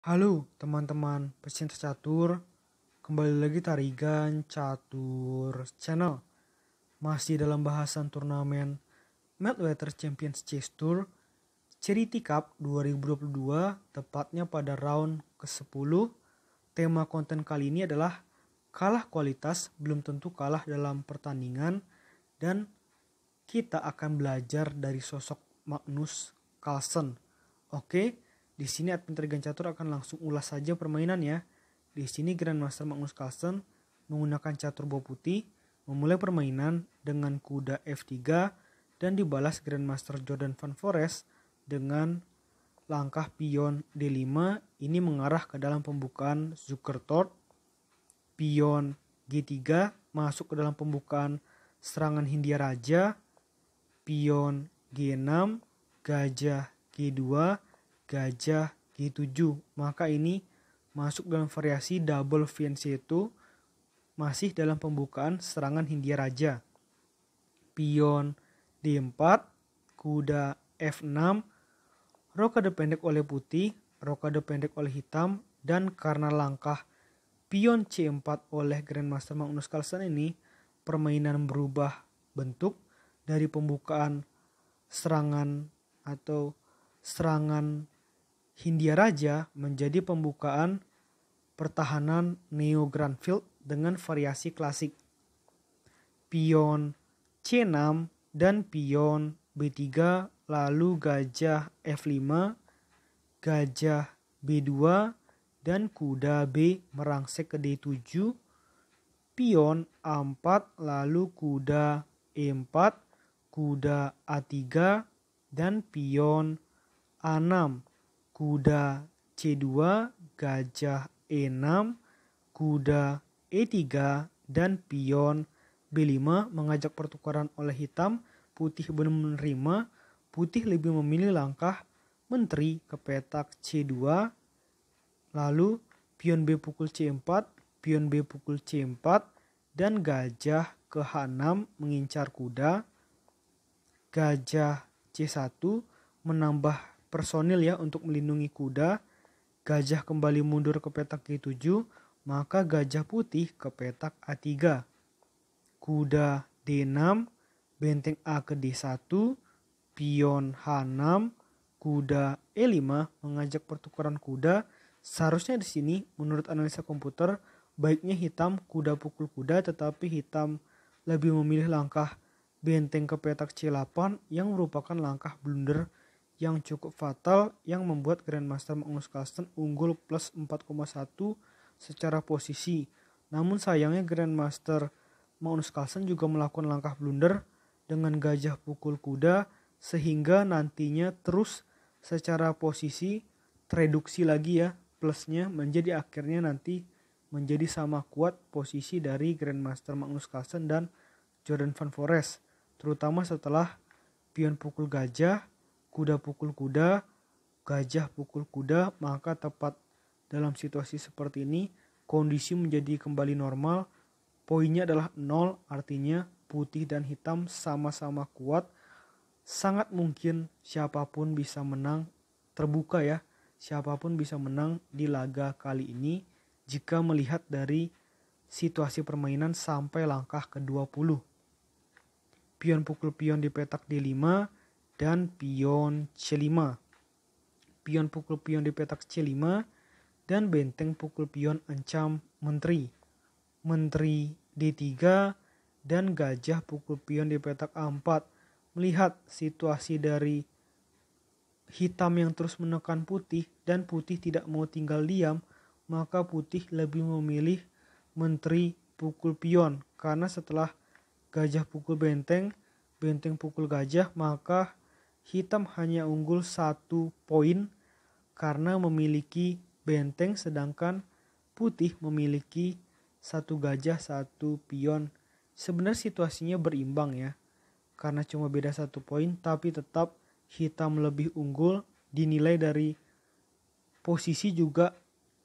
Halo teman-teman pecinta catur, kembali lagi Tarigan Catur Channel. Masih dalam bahasan turnamen Madweather Champions Chess Tour Charity Cup 2022, tepatnya pada round ke-10. Tema konten kali ini adalah kalah kualitas belum tentu kalah dalam pertandingan dan kita akan belajar dari sosok Magnus Carlsen. Oke, di sini admin Trigan Catur akan langsung ulas saja permainannya. Di sini Grandmaster Magnus Carlsen menggunakan catur bawah putih, memulai permainan dengan kuda F3 dan dibalas Grandmaster Jordan Van Forest dengan langkah pion D5 ini mengarah ke dalam pembukaan Zukertort. Pion G3 masuk ke dalam pembukaan serangan Hindia Raja. Pion G6, gajah G2, gajah, G7. Maka ini masuk dalam variasi double fiancé itu masih dalam pembukaan serangan Hindia Raja. Pion D4, kuda F6, rokade pendek oleh putih, rokade pendek oleh hitam, dan karena langkah pion C4 oleh Grandmaster Magnus Carlsen ini, permainan berubah bentuk dari pembukaan serangan atau serangan Hindia Raja menjadi pembukaan pertahanan Neo Granfield dengan variasi klasik. Pion C6 dan pion B3 lalu gajah F5, gajah B2 dan kuda B merangsek ke D7, pion A4 lalu kuda E4, kuda A3 dan pion A6 kuda C2, gajah E6, kuda E3, dan pion B5 mengajak pertukaran oleh hitam, putih belum menerima, putih lebih memilih langkah menteri ke petak C2, lalu pion B pukul C4, pion B pukul C4, dan gajah ke H6 mengincar kuda, gajah C1 menambah personil ya untuk melindungi kuda, gajah kembali mundur ke petak G7, maka gajah putih ke petak A3. Kuda D6, benteng A ke D1, pion H6, kuda E5 mengajak pertukaran kuda. Seharusnya di sini menurut analisa komputer baiknya hitam kuda pukul kuda tetapi hitam lebih memilih langkah benteng ke petak C8 yang merupakan langkah blunder yang cukup fatal yang membuat Grandmaster Magnus Carlsen unggul plus 4,1 secara posisi. Namun sayangnya Grandmaster Magnus Carlsen juga melakukan langkah blunder dengan gajah pukul kuda sehingga nantinya terus secara posisi tereduksi lagi ya plusnya menjadi akhirnya nanti menjadi sama kuat posisi dari Grandmaster Magnus Carlsen dan Jordan Van Forest terutama setelah pion pukul gajah kuda pukul kuda, gajah pukul kuda, maka tepat dalam situasi seperti ini kondisi menjadi kembali normal. Poinnya adalah nol, artinya putih dan hitam sama-sama kuat. Sangat mungkin siapapun bisa menang, terbuka ya, siapapun bisa menang di laga kali ini jika melihat dari situasi permainan sampai langkah ke-20. Pion pukul pion di petak di 5, dan pion C5. Pion pukul pion di petak C5 dan benteng pukul pion ancam menteri. Menteri D3 dan gajah pukul pion di petak A4 melihat situasi dari hitam yang terus menekan putih dan putih tidak mau tinggal diam, maka putih lebih memilih menteri pukul pion karena setelah gajah pukul benteng, benteng pukul gajah, maka hitam hanya unggul satu poin karena memiliki benteng sedangkan putih memiliki satu gajah satu pion. Sebenarnya situasinya berimbang ya. Karena cuma beda satu poin tapi tetap hitam lebih unggul dinilai dari posisi juga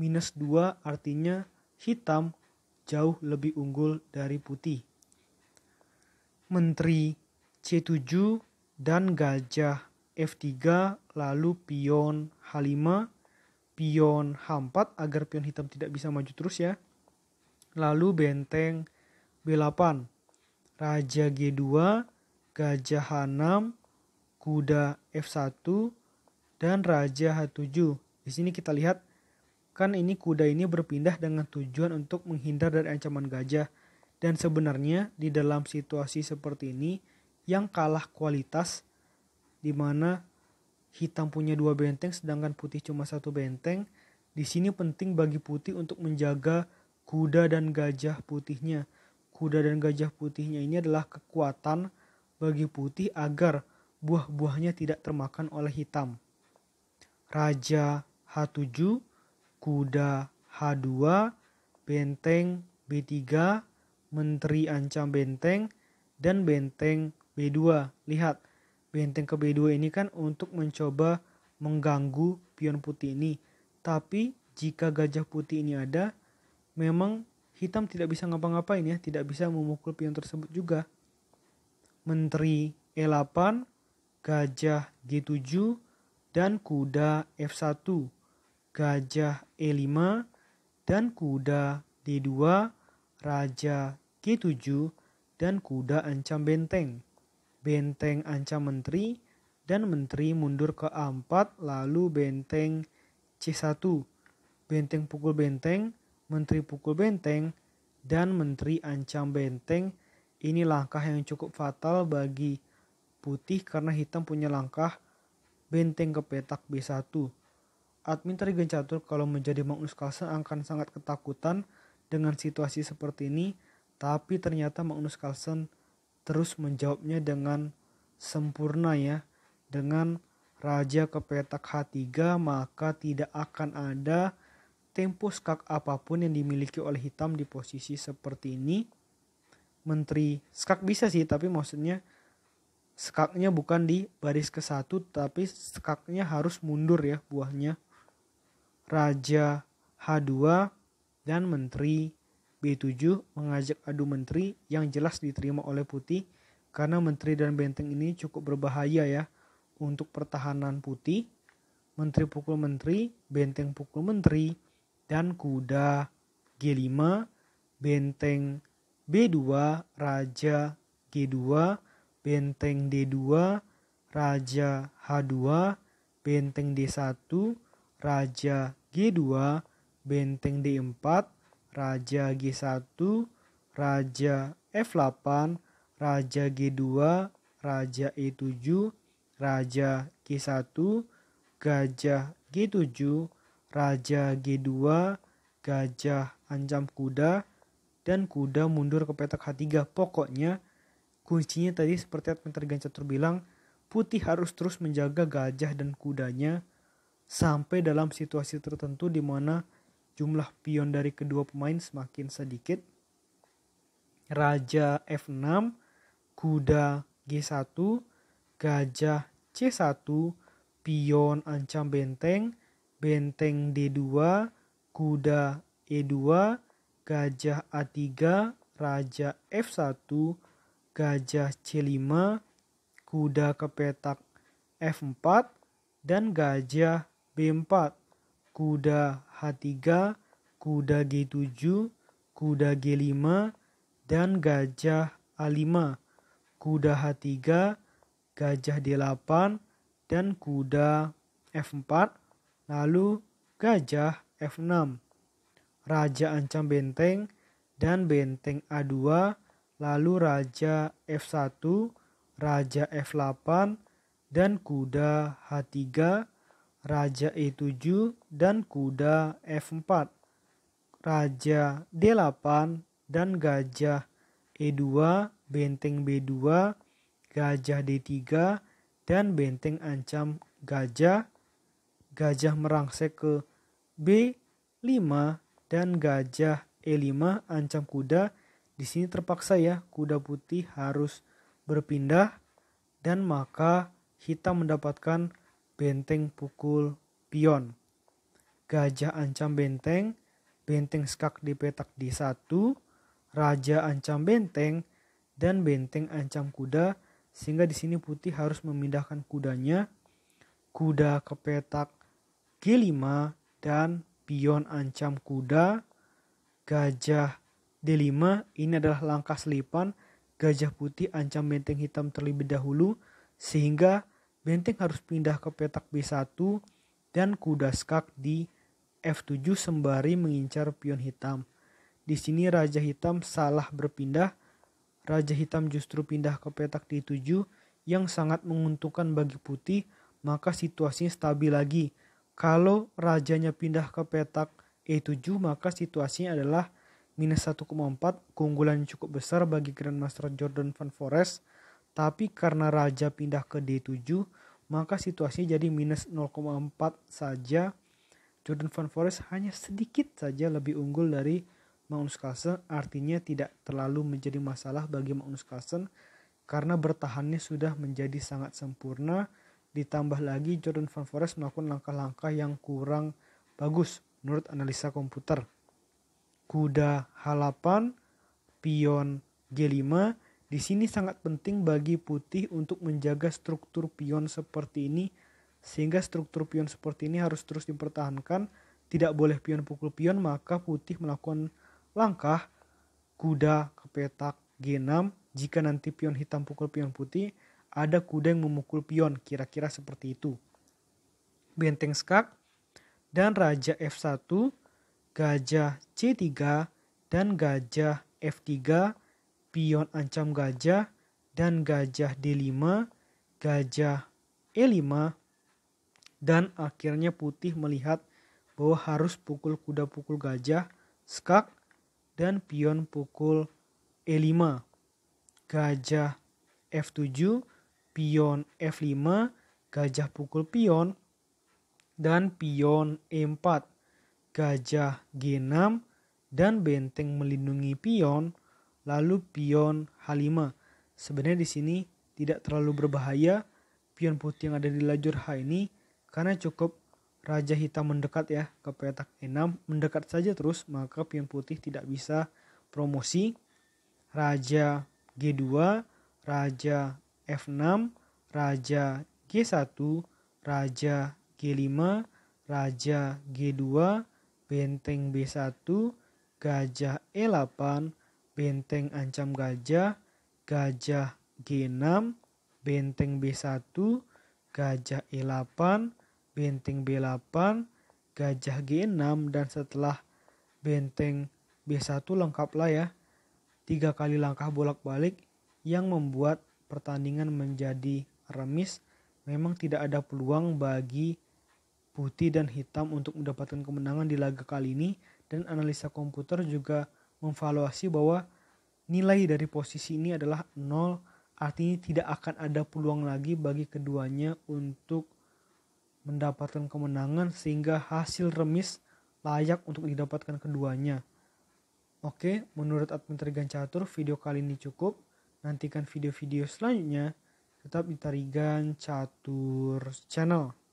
minus 2 artinya hitam jauh lebih unggul dari putih. Menteri C7 dan gajah F3 lalu pion H5 pion H4 agar pion hitam tidak bisa maju terus ya lalu benteng B8 raja G2 gajah H6 kuda F1 dan raja H7 di sini kita lihat kan ini kuda ini berpindah dengan tujuan untuk menghindar dari ancaman gajah dan sebenarnya di dalam situasi seperti ini yang kalah kualitas di mana hitam punya dua benteng sedangkan putih cuma satu benteng. Di sini penting bagi putih untuk menjaga kuda dan gajah putihnya. Kuda dan gajah putihnya ini adalah kekuatan bagi putih agar buah-buahnya tidak termakan oleh hitam. Raja H7, kuda H2, benteng B3, menteri ancam benteng, dan benteng B2. Lihat, benteng ke B2 ini kan untuk mencoba mengganggu pion putih ini. Tapi jika gajah putih ini ada, memang hitam tidak bisa ngapa-ngapain ya, tidak bisa memukul pion tersebut juga. Menteri E8, gajah G7, dan kuda F1, gajah E5, dan kuda D2, raja G7, dan kuda ancam benteng benteng ancam menteri, dan menteri mundur ke A4 lalu benteng C1. Benteng pukul benteng, menteri pukul benteng, dan menteri ancam benteng ini langkah yang cukup fatal bagi putih karena hitam punya langkah benteng ke petak B1. Admin Trigen Catur kalau menjadi Magnus Carlsen akan sangat ketakutan dengan situasi seperti ini, tapi ternyata Magnus Carlsen terus menjawabnya dengan sempurna ya dengan raja ke petak H3 maka tidak akan ada tempus skak apapun yang dimiliki oleh hitam di posisi seperti ini menteri skak bisa sih tapi maksudnya skaknya bukan di baris ke satu tapi skaknya harus mundur ya buahnya raja H2 dan menteri B7 mengajak adu menteri yang jelas diterima oleh Putih karena menteri dan benteng ini cukup berbahaya ya untuk pertahanan Putih. Menteri pukul menteri, benteng pukul menteri, dan kuda G5, benteng B2, raja G2, benteng D2, raja H2, benteng D1, raja G2, benteng D4, Raja G1, Raja F8, Raja G2, Raja E7, Raja G1, Gajah G7, Raja G2, Gajah ancam kuda, dan kuda mundur ke petak H3. Pokoknya kuncinya tadi seperti Adventure Gancatur terbilang. putih harus terus menjaga gajah dan kudanya sampai dalam situasi tertentu di mana jumlah pion dari kedua pemain semakin sedikit. Raja F6, kuda G1, gajah C1, pion ancam benteng, benteng D2, kuda E2, gajah A3, raja F1, gajah C5, kuda kepetak F4, dan gajah B4 kuda H3, kuda G7, kuda G5, dan gajah A5, kuda H3, gajah D8, dan kuda F4, lalu gajah F6, raja ancam benteng, dan benteng A2, lalu raja F1, raja F8, dan kuda H3, raja e7 dan kuda f4, raja d8 dan gajah e2, benteng b2, gajah d3 dan benteng ancam gajah, gajah merangsek ke b5 dan gajah e5 ancam kuda. Di sini terpaksa ya kuda putih harus berpindah dan maka hitam mendapatkan benteng pukul pion. Gajah ancam benteng, benteng skak di petak di satu, raja ancam benteng, dan benteng ancam kuda, sehingga di sini putih harus memindahkan kudanya, kuda ke petak G5, dan pion ancam kuda, gajah D5, ini adalah langkah selipan, gajah putih ancam benteng hitam terlebih dahulu, sehingga Benteng harus pindah ke petak B1 dan kuda skak di F7 sembari mengincar pion hitam. Di sini raja hitam salah berpindah. Raja hitam justru pindah ke petak D7 yang sangat menguntungkan bagi putih, maka situasinya stabil lagi. Kalau rajanya pindah ke petak E7, maka situasinya adalah minus 1,4, keunggulan cukup besar bagi Grandmaster Jordan Van Forest tapi karena raja pindah ke D7, maka situasinya jadi minus 0,4 saja. Jordan Van Forest hanya sedikit saja lebih unggul dari Magnus Carlsen, artinya tidak terlalu menjadi masalah bagi Magnus Carlsen karena bertahannya sudah menjadi sangat sempurna. Ditambah lagi Jordan Van Forest melakukan langkah-langkah yang kurang bagus menurut analisa komputer. Kuda H8, pion G5, di sini sangat penting bagi putih untuk menjaga struktur pion seperti ini sehingga struktur pion seperti ini harus terus dipertahankan. Tidak boleh pion pukul pion maka putih melakukan langkah kuda ke petak G6 jika nanti pion hitam pukul pion putih ada kuda yang memukul pion kira-kira seperti itu. Benteng skak dan raja F1, gajah C3 dan gajah F3 Pion ancam gajah dan gajah D5, gajah E5, dan akhirnya putih melihat bahwa harus pukul kuda pukul gajah, skak, dan pion pukul E5. Gajah F7, pion F5, gajah pukul pion, dan pion E4. Gajah G6 dan benteng melindungi pion lalu pion H5. Sebenarnya di sini tidak terlalu berbahaya pion putih yang ada di lajur H ini karena cukup raja hitam mendekat ya ke petak E6 mendekat saja terus maka pion putih tidak bisa promosi raja G2 raja F6 raja G1 raja G5 raja G2 benteng B1 gajah E8 benteng ancam gajah, gajah G6, benteng B1, gajah E8, benteng B8, gajah G6 dan setelah benteng B1 lengkaplah ya. Tiga kali langkah bolak-balik yang membuat pertandingan menjadi remis. Memang tidak ada peluang bagi putih dan hitam untuk mendapatkan kemenangan di laga kali ini dan analisa komputer juga memvaluasi bahwa nilai dari posisi ini adalah nol artinya tidak akan ada peluang lagi bagi keduanya untuk mendapatkan kemenangan sehingga hasil remis layak untuk didapatkan keduanya. Oke, menurut admin Tarigan Catur, video kali ini cukup. Nantikan video-video selanjutnya tetap di tarigan Catur Channel.